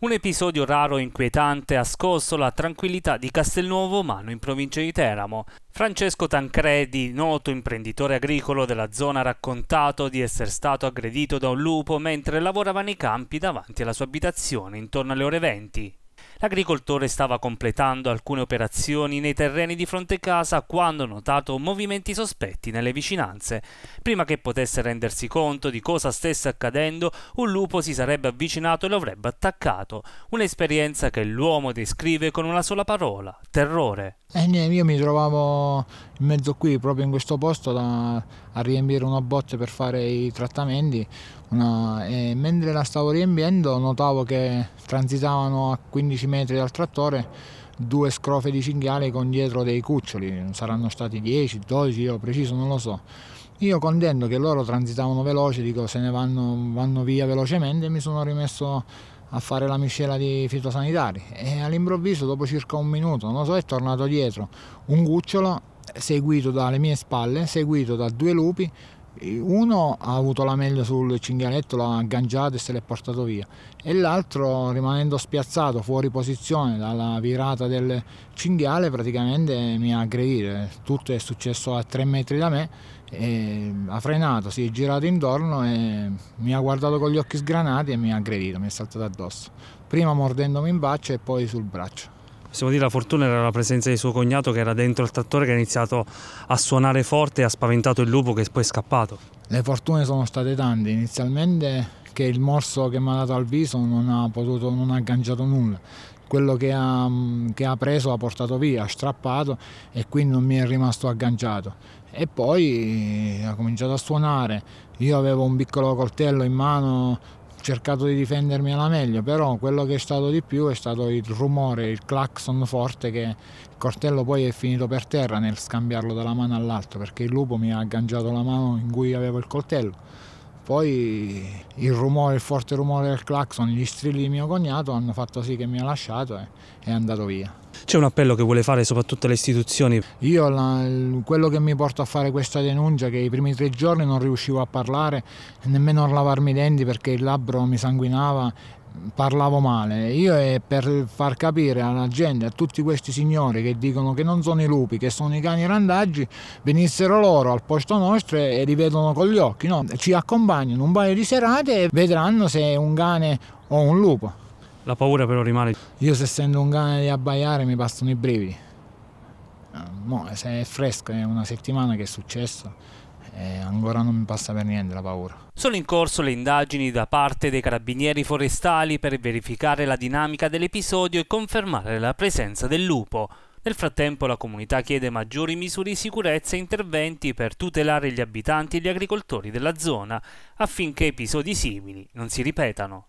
Un episodio raro e inquietante ha scosso la tranquillità di Castelnuovo Mano in provincia di Teramo. Francesco Tancredi, noto imprenditore agricolo della zona, ha raccontato di essere stato aggredito da un lupo mentre lavorava nei campi davanti alla sua abitazione intorno alle ore 20. L'agricoltore stava completando alcune operazioni nei terreni di fronte casa quando notato movimenti sospetti nelle vicinanze. Prima che potesse rendersi conto di cosa stesse accadendo, un lupo si sarebbe avvicinato e lo avrebbe attaccato, un'esperienza che l'uomo descrive con una sola parola, terrore. Eh, io mi trovavo in mezzo qui, proprio in questo posto, da, a riempire una botte per fare i trattamenti. Una, mentre la stavo riempiendo notavo che transitavano a 15 metri dal trattore due scrofe di cinghiale con dietro dei cuccioli, saranno stati 10, 12, io preciso non lo so. Io contento che loro transitavano veloce, dico se ne vanno, vanno via velocemente, mi sono rimesso a fare la miscela di fitosanitari e all'improvviso dopo circa un minuto, non lo so, è tornato dietro un cucciolo seguito dalle mie spalle, seguito da due lupi, uno ha avuto la meglio sul cinghialetto, l'ha agganciato e se l'è portato via e l'altro rimanendo spiazzato fuori posizione dalla virata del cinghiale praticamente mi ha aggredito, tutto è successo a tre metri da me, ha frenato, si è girato intorno e mi ha guardato con gli occhi sgranati e mi ha aggredito, mi è saltato addosso, prima mordendomi in faccia e poi sul braccio possiamo dire la fortuna era la presenza di suo cognato che era dentro il trattore che ha iniziato a suonare forte e ha spaventato il lupo che poi è scappato. Le fortune sono state tante, inizialmente che il morso che mi ha dato al viso non ha potuto, non ha agganciato nulla, quello che ha, che ha, preso ha portato via, ha strappato e quindi non mi è rimasto agganciato. E poi ha cominciato a suonare, io avevo un piccolo coltello in mano cercato di difendermi alla meglio, però quello che è stato di più è stato il rumore, il clacson forte che il coltello poi è finito per terra nel scambiarlo dalla mano all'altra perché il lupo mi ha agganciato la mano in cui avevo il coltello poi il rumore, il forte rumore del clacson, gli strilli di mio cognato hanno fatto sì che mi ha lasciato e è andato via. C'è un appello che vuole fare soprattutto alle istituzioni? Io la, quello che mi porta a fare questa denuncia che i primi tre giorni non riuscivo a parlare, nemmeno a lavarmi i denti perché il labbro mi sanguinava parlavo male. Io è per far capire alla gente, a tutti questi signori che dicono che non sono i lupi, che sono i cani randaggi, venissero loro al posto nostro e li vedono con gli occhi, no? Ci accompagnano un paio di serate e vedranno se è un cane o un lupo. La paura però rimane. Io se sento un cane di abbaiare mi passano i brividi. No, eh, se è fresco, è una settimana che è successo e ancora non mi passa per niente la paura. Sono in corso le indagini da parte dei carabinieri forestali per verificare la dinamica dell'episodio e confermare la presenza del lupo. Nel frattempo la comunità chiede maggiori misure di sicurezza e interventi per tutelare gli abitanti e gli agricoltori della zona affinché episodi simili non si ripetano.